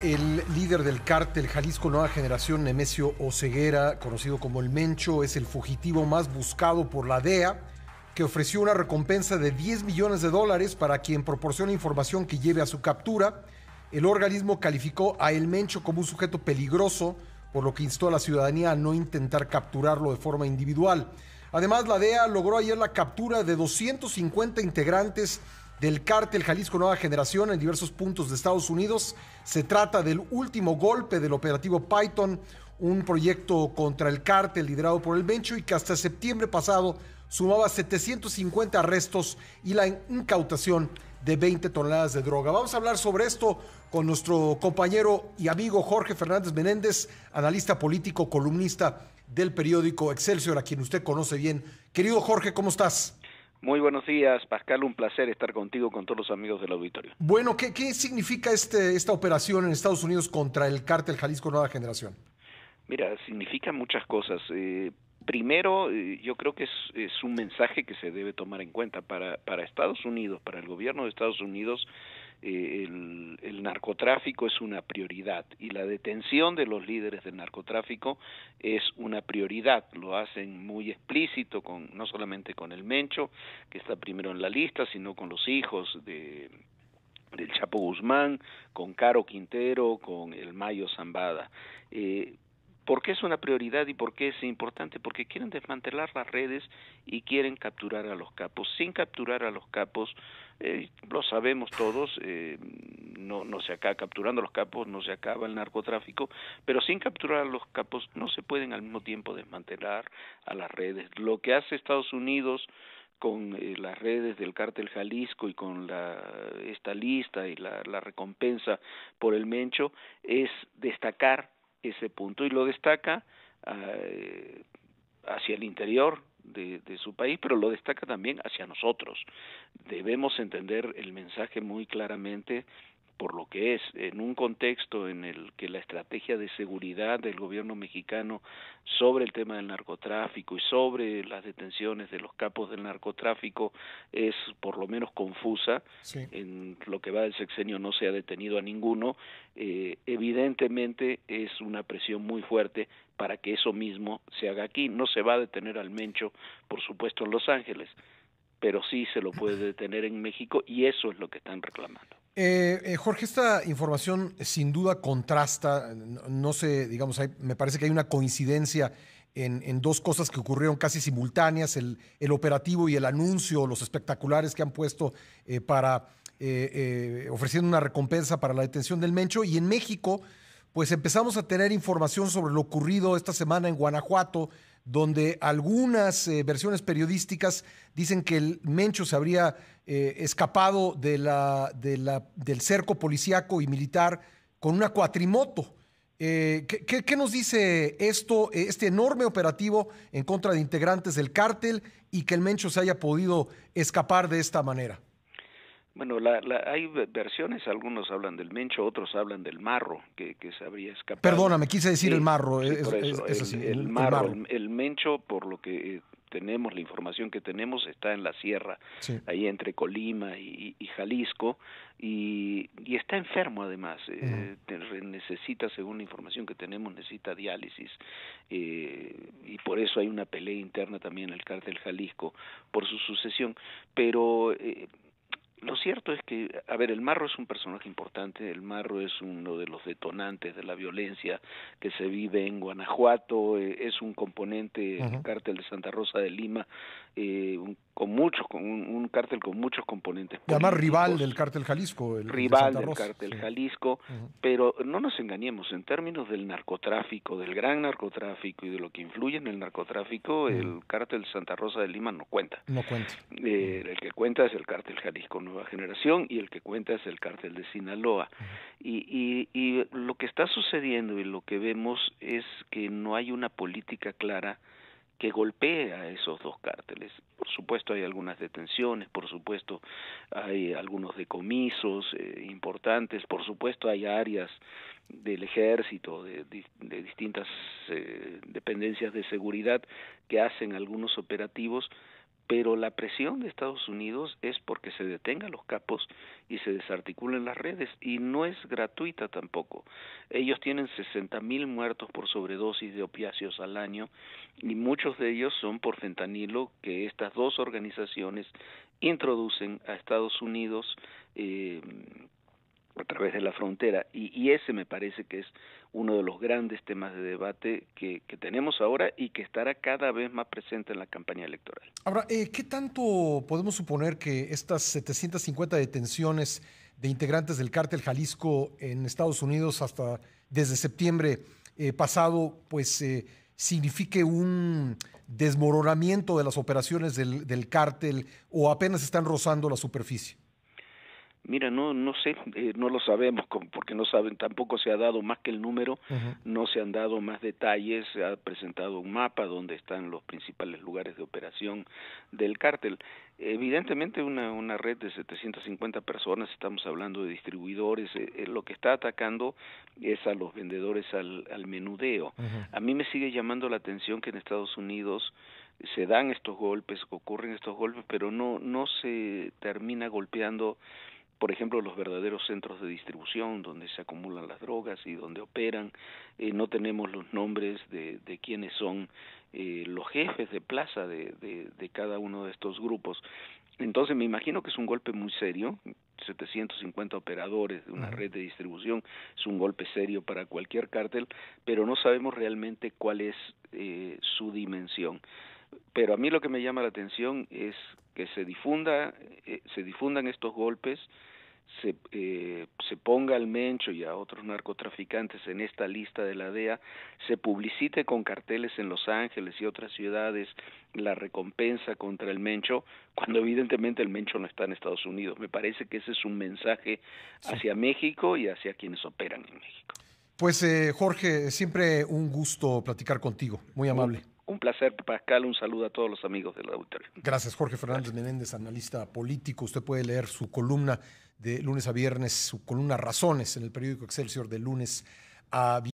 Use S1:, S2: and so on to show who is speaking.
S1: El líder del cártel Jalisco Nueva Generación, Nemesio Oceguera, conocido como el Mencho, es el fugitivo más buscado por la DEA, que ofreció una recompensa de 10 millones de dólares para quien proporciona información que lleve a su captura. El organismo calificó a El Mencho como un sujeto peligroso, por lo que instó a la ciudadanía a no intentar capturarlo de forma individual. Además, la DEA logró ayer la captura de 250 integrantes del cártel Jalisco Nueva Generación en diversos puntos de Estados Unidos. Se trata del último golpe del operativo Python, un proyecto contra el cártel liderado por el Bencho y que hasta septiembre pasado sumaba 750 arrestos y la incautación de 20 toneladas de droga. Vamos a hablar sobre esto con nuestro compañero y amigo Jorge Fernández Menéndez, analista político, columnista del periódico Excelsior, a quien usted conoce bien. Querido Jorge, ¿cómo estás?
S2: Muy buenos días, Pascal. Un placer estar contigo, con todos los amigos del auditorio.
S1: Bueno, ¿qué, qué significa este, esta operación en Estados Unidos contra el cártel Jalisco Nueva Generación?
S2: Mira, significa muchas cosas. Eh, primero, eh, yo creo que es, es, un mensaje que se debe tomar en cuenta para, para Estados Unidos, para el gobierno de Estados Unidos. Eh, el, narcotráfico es una prioridad y la detención de los líderes del narcotráfico es una prioridad. Lo hacen muy explícito, con, no solamente con el Mencho, que está primero en la lista, sino con los hijos de, del Chapo Guzmán, con Caro Quintero, con el Mayo Zambada. Eh, ¿Por qué es una prioridad y por qué es importante? Porque quieren desmantelar las redes y quieren capturar a los capos. Sin capturar a los capos, eh, lo sabemos todos, eh, no, no se acaba capturando a los capos, no se acaba el narcotráfico, pero sin capturar a los capos no se pueden al mismo tiempo desmantelar a las redes. Lo que hace Estados Unidos con eh, las redes del cártel Jalisco y con la, esta lista y la recompensa por el Mencho es destacar ese punto y lo destaca eh, hacia el interior de, de, su país, pero lo destaca también hacia nosotros. Debemos entender el mensaje muy claramente por lo que es, en un contexto en el que la estrategia de seguridad del gobierno mexicano sobre el tema del narcotráfico y sobre las detenciones de los capos del narcotráfico es por lo menos confusa, en lo que va del sexenio no se ha detenido a ninguno, eh, evidentemente es una presión muy fuerte para que eso mismo se haga aquí. No se va a detener al Mencho, por supuesto, en Los Ángeles, pero sí se lo puede detener en México y eso es lo que están reclamando.
S1: Eh, eh, Jorge, esta información eh, sin duda contrasta, no, sé, digamos, me parece que hay una coincidencia en, dos cosas que ocurrieron casi simultáneas, el, operativo y el anuncio, los espectaculares que han puesto para ofreciendo una recompensa para la detención del Mencho, y en México pues empezamos a tener información sobre lo ocurrido esta semana en Guanajuato, donde algunas eh, versiones periodísticas dicen que el Mencho se habría eh, escapado del cerco policíaco y militar con una cuatrimoto. Eh, ¿qué, qué, nos dice esto, este enorme operativo en contra de integrantes del cártel y que el Mencho se haya podido escapar de esta manera?
S2: Bueno, la, hay versiones, algunos hablan del mencho, otros hablan del marro, que, se habría escapado. Perdóname, quise decir el marro, es, el, mencho, por lo que eh, tenemos, la información que tenemos está en la sierra, ahí entre Colima y, Jalisco, y, está enfermo además, eh, necesita, según la información que tenemos, necesita diálisis, eh, y por eso hay una pelea interna también en el cártel Jalisco por su sucesión, pero lo cierto es que, a ver, el marro es un personaje importante, el marro es uno de los detonantes de la violencia que se vive en Guanajuato, eh, es un componente del cártel de Santa Rosa de Lima eh, con muchos, con un, cártel con muchos componentes. llamar
S1: rival del cártel Jalisco. El, rival del cártel
S2: Jalisco, pero no nos engañemos, en términos del narcotráfico, del gran narcotráfico y de lo que influye en el narcotráfico, el cártel Santa Rosa de Lima no cuenta. No cuenta. Eh, el que cuenta es el cártel Jalisco Nueva Generación y el que cuenta es el cártel de Sinaloa. y, y lo que está sucediendo y lo que vemos es que no hay una política clara que golpea a esos dos cárteles. Por supuesto hay algunas detenciones, por supuesto hay algunos decomisos eh, importantes, por supuesto hay áreas del ejército, de, de, distintas eh, dependencias de seguridad que hacen algunos operativos, pero la presión de Estados Unidos es porque se detengan los capos y se desarticulen las redes y no es gratuita tampoco. Ellos tienen 60.000 mil muertos por sobredosis de opiáceos al año y muchos de ellos son por fentanilo que estas dos organizaciones introducen a Estados Unidos eh, a través de la frontera y ese me parece que es uno de los grandes temas de debate que, tenemos ahora y que estará cada vez más presente en la campaña electoral.
S1: Ahora, eh, ¿qué tanto podemos suponer que estas 750 detenciones de integrantes del cártel Jalisco en Estados Unidos hasta desde septiembre eh, pasado, pues eh, signifique un desmoronamiento de las operaciones del, del cártel o apenas están rozando la superficie?
S2: Mira, no, no sé, eh, no lo sabemos porque no saben, tampoco se ha dado más que el número, no se han dado más detalles, se ha presentado un mapa donde están los principales lugares de operación del cártel. Evidentemente una, una red de 750 personas, estamos hablando de distribuidores, eh, eh, lo que está atacando es a los vendedores al, al menudeo. A mí me sigue llamando la atención que en Estados Unidos se dan estos golpes, ocurren estos golpes, pero no, no se termina golpeando por ejemplo, los verdaderos centros de distribución donde se acumulan las drogas y donde operan. Eh, no tenemos los nombres de, de son eh, los jefes de plaza de, de, cada uno de estos grupos. Entonces me imagino que es un golpe muy serio, 750 operadores de una red de distribución, es un golpe serio para cualquier cártel, pero no sabemos realmente cuál es eh, su dimensión. Pero a mí lo que me llama la atención es que se difunda, eh, se difundan estos golpes, se, eh, se ponga al Mencho y a otros narcotraficantes en esta lista de la DEA, se publicite con carteles en Los Ángeles y otras ciudades la recompensa contra el Mencho, cuando evidentemente el Mencho no está en Estados Unidos. Me parece que ese es un mensaje hacia México y hacia quienes operan en México.
S1: Pues eh, Jorge, siempre un gusto platicar contigo, muy amable.
S2: Un placer, Pascal. Un saludo a todos los amigos del auditorio.
S1: Gracias, Jorge Fernández Menéndez, analista político. Usted puede leer su columna de lunes a viernes, su columna Razones en el periódico Excelsior de lunes a viernes.